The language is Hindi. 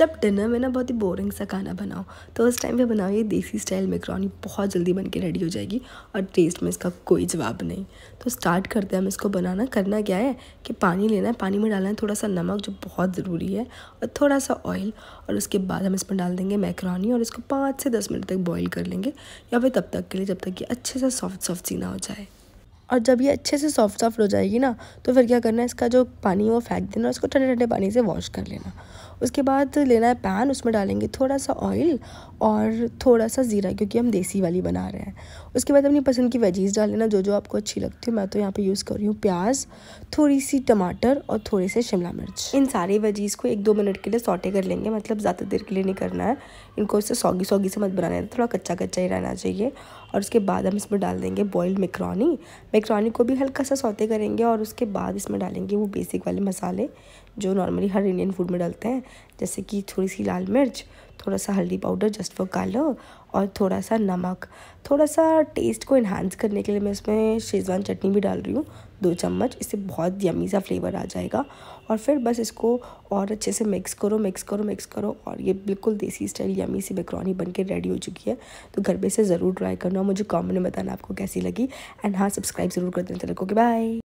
जब डिनर में ना बहुत ही बोरिंग सा खाना बनाओ तो उस टाइम पे बनाओ ये देसी स्टाइल मेकरोनी बहुत जल्दी बन के रेडी हो जाएगी और टेस्ट में इसका कोई जवाब नहीं तो स्टार्ट करते हैं हम इसको बनाना करना क्या है कि पानी लेना है पानी में डालना है थोड़ा सा नमक जो बहुत ज़रूरी है और थोड़ा सा ऑयल और उसके बाद हम इसमें डाल देंगे मैकरोनी और इसको पाँच से दस मिनट तक बॉयल कर लेंगे या फिर तब तक के लिए जब तक ये अच्छे से सॉफ्ट सॉफ्ट सीना हो जाए और जब ये अच्छे से सॉफ्ट सॉफ्ट हो जाएगी ना तो फिर क्या करना है इसका जो पानी वो फेंक देना और उसको ठंडे ठंडे पानी से वॉश कर लेना उसके बाद लेना है पैन उसमें डालेंगे थोड़ा सा ऑयल और थोड़ा सा ज़ीरा क्योंकि हम देसी वाली बना रहे हैं उसके बाद अपनी पसंद की वेजीज़ डाल लेना जो जो आपको अच्छी लगती हो मैं तो यहाँ पे यूज़ कर रही हूँ प्याज थोड़ी सी टमाटर और थोड़े से शिमला मिर्च इन सारे वेजीज़ को एक दो मिनट के लिए सॉटे कर लेंगे मतलब ज़्यादा देर के लिए नहीं करना है इनको इससे सौगी सौगी से मत बना लेना थोड़ा कच्चा कच्चा ही रहना चाहिए और उसके बाद हम इसमें डाल देंगे बॉयल्ड मेकरोनी मेकरोनी को भी हल्का सा सौते करेंगे और उसके बाद इसमें डालेंगे वो बेसिक वाले मसाले जो नॉर्मली हर इंडियन फूड में डालते हैं जैसे कि थोड़ी सी लाल मिर्च थोड़ा सा हल्दी पाउडर जस्ट फॉर कलर और थोड़ा सा नमक थोड़ा सा टेस्ट को इन्हांस करने के लिए मैं इसमें शेज़वान चटनी भी डाल रही हूँ दो चम्मच इससे बहुत यमी सा फ्लेवर आ जाएगा और फिर बस इसको और अच्छे से मिक्स करो मिक्स करो मिक्स करो और ये बिल्कुल देसी स्टाइल यमी सी बेकरोनी बन के रेडी हो चुकी है तो घर पे से ज़रूर ट्राई करना मुझे कॉमेंट में बताना आपको कैसी लगी एंड हाँ सब्सक्राइब ज़रूर कर देना चलो ओके बाय